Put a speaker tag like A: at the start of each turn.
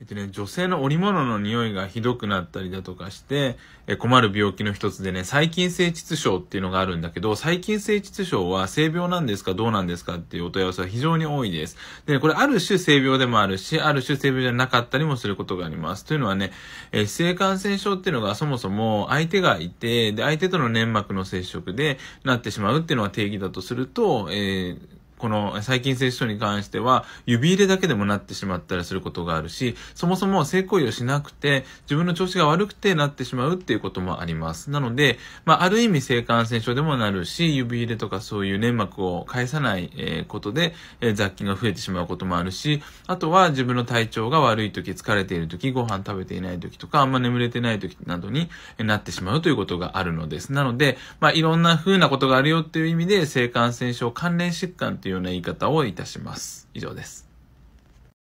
A: えっとね、女性の織物の匂いがひどくなったりだとかして、え困る病気の一つでね、細菌性窒症っていうのがあるんだけど、細菌性窒症は性病なんですかどうなんですかっていうお問い合わせは非常に多いです。で、これある種性病でもあるし、ある種性病じゃなかったりもすることがあります。というのはね、え性感染症っていうのがそもそも相手がいて、で、相手との粘膜の接触でなってしまうっていうのが定義だとすると、えーこの細菌性質症に関しては、指入れだけでもなってしまったりすることがあるし、そもそも性行為をしなくて、自分の調子が悪くてなってしまうっていうこともあります。なので、まあ、ある意味性感染症でもなるし、指入れとかそういう粘膜を返さない、えことで、え雑菌が増えてしまうこともあるし、あとは自分の体調が悪い時、疲れている時、ご飯食べていない時とか、あんま眠れてない時などになってしまうということがあるのです。なので、まあ、いろんな風なことがあるよっていう意味で、性感染症関連疾患っていういうような言い方をいたします。以上です。